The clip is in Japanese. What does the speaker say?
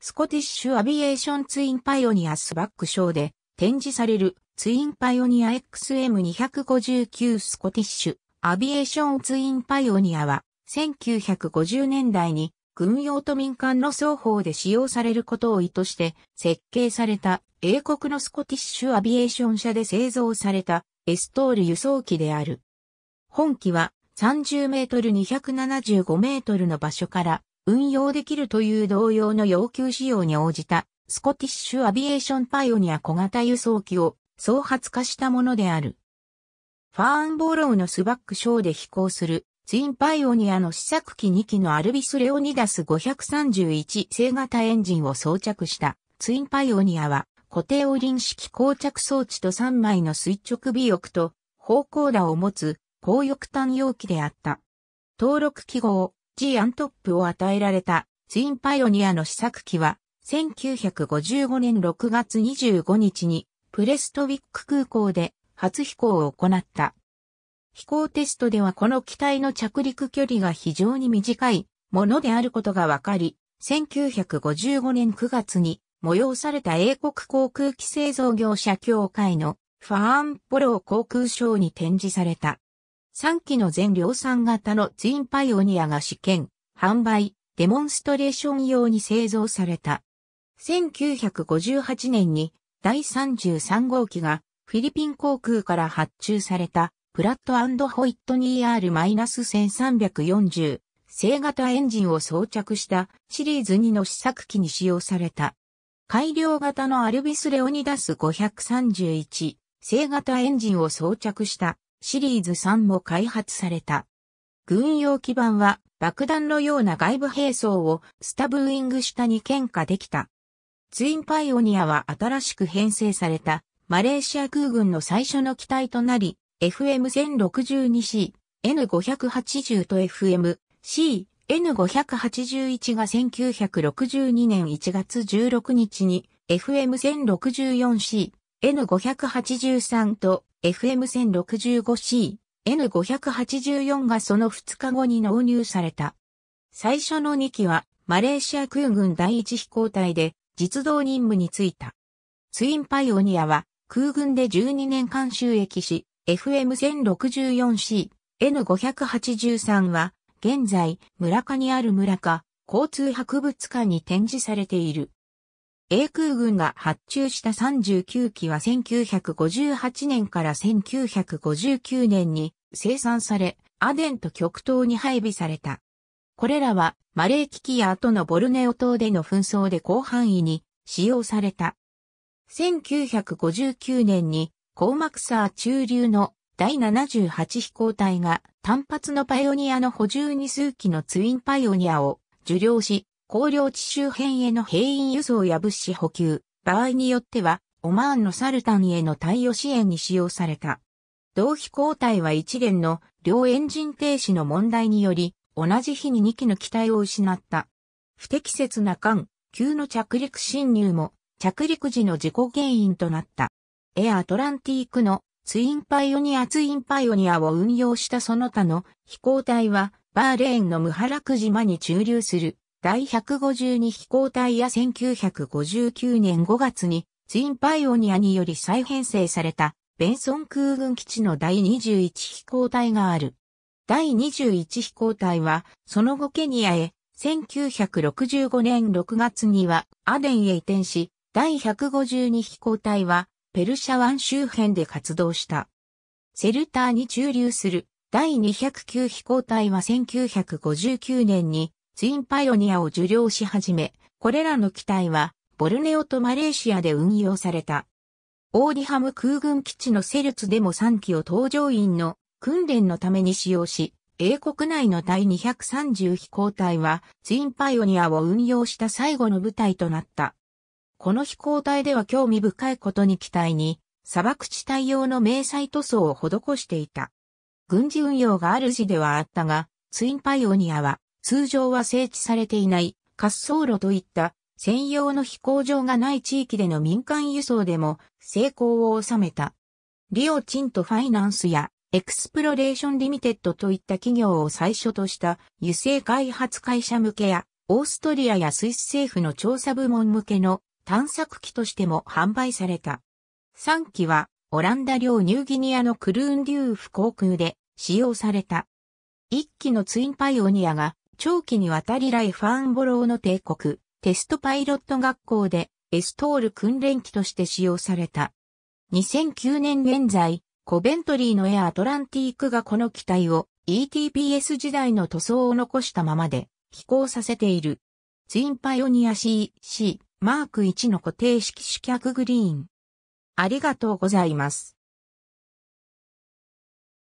スコティッシュアビエーションツインパイオニアスバック賞で展示されるツインパイオニア XM259 スコティッシュアビエーションツインパイオニアは1950年代に軍用と民間の双方で使用されることを意図して設計された英国のスコティッシュアビエーション社で製造されたエストール輸送機である。本機は30メートル275メートルの場所から運用できるという同様の要求仕様に応じた、スコティッシュアビエーションパイオニア小型輸送機を創発化したものである。ファーンボローのスバックショーで飛行するツインパイオニアの試作機2機のアルビス・レオニダス531正型エンジンを装着したツインパイオニアは固定オリン式膠着装置と3枚の垂直尾翼と方向打を持つ高翼端容器であった。登録記号 G アントップを与えられたツインパイオニアの試作機は1955年6月25日にプレストウィック空港で初飛行を行った。飛行テストではこの機体の着陸距離が非常に短いものであることがわかり、1955年9月に催された英国航空機製造業者協会のファーン・ポロー航空賞に展示された。3機の全量産型のツインパイオニアが試験、販売、デモンストレーション用に製造された。1958年に第33号機がフィリピン航空から発注されたプラットホイットニー R-1340 正型エンジンを装着したシリーズ2の試作機に使用された。改良型のアルビス・レオニダス531正型エンジンを装着したシリーズ3も開発された。軍用基板は爆弾のような外部兵装をスタブーイング下に喧嘩できた。ツインパイオニアは新しく編成されたマレーシア空軍の最初の機体となり、FM1062C、N580 と FM-C、N581 が1962年1月16日に FM1064C、N583 と FM1065C、N584 がその2日後に納入された。最初の2機は、マレーシア空軍第一飛行隊で、実動任務に就いた。ツインパイオニアは、空軍で12年間収益し、FM1064C、N583 は、現在、村下にある村下、交通博物館に展示されている。英空軍が発注した39機は1958年から1959年に生産され、アデンと極東に配備された。これらはマレー危機や後のボルネオ島での紛争で広範囲に使用された。1959年にコーマクサー中流の第78飛行隊が単発のパイオニアの補充に数機のツインパイオニアを受領し、高領地周辺への兵員輸送や物資補給、場合によっては、オマーンのサルタンへの対応支援に使用された。同飛行隊は一連の両エンジン停止の問題により、同じ日に2機の機体を失った。不適切な間、急の着陸侵入も着陸時の事故原因となった。エアアトランティークのツインパイオニアツインパイオニアを運用したその他の飛行隊はバーレーンのムハラク島に駐留する第152飛行隊や1959年5月にツインパイオニアにより再編成されたベンソン空軍基地の第21飛行隊がある。第21飛行隊はその後ケニアへ1965年6月にはアデンへ移転し、第152飛行隊はペルシャ湾周辺で活動した。セルターに駐留する第209飛行隊は1959年にツインパイオニアを受領し始め、これらの機体は、ボルネオとマレーシアで運用された。オーディハム空軍基地のセルツでも3機を搭乗員の訓練のために使用し、英国内の第230飛行隊はツインパイオニアを運用した最後の部隊となった。この飛行隊では興味深いことに機体に砂漠地帯用の迷彩塗装を施していた。軍事運用がある時ではあったが、ツインパイオニアは通常は整地されていない滑走路といった専用の飛行場がない地域での民間輸送でも成功を収めた。リオチントファイナンスやエクスプロレーションリミテッドといった企業を最初とした油性開発会社向けやオーストリアやスイス政府の調査部門向けの探索機としても販売された。3機はオランダ領ニューギニアのクルーンデューフ航空で使用された。1機のツインパイオニアが長期にわたりライファンボローの帝国、テストパイロット学校でエストール訓練機として使用された。2009年現在、コベントリーのエアアトランティークがこの機体を ETPS 時代の塗装を残したままで飛行させている。ツインパイオニア CC マーク1の固定式主脚グリーン。ありがとうございます。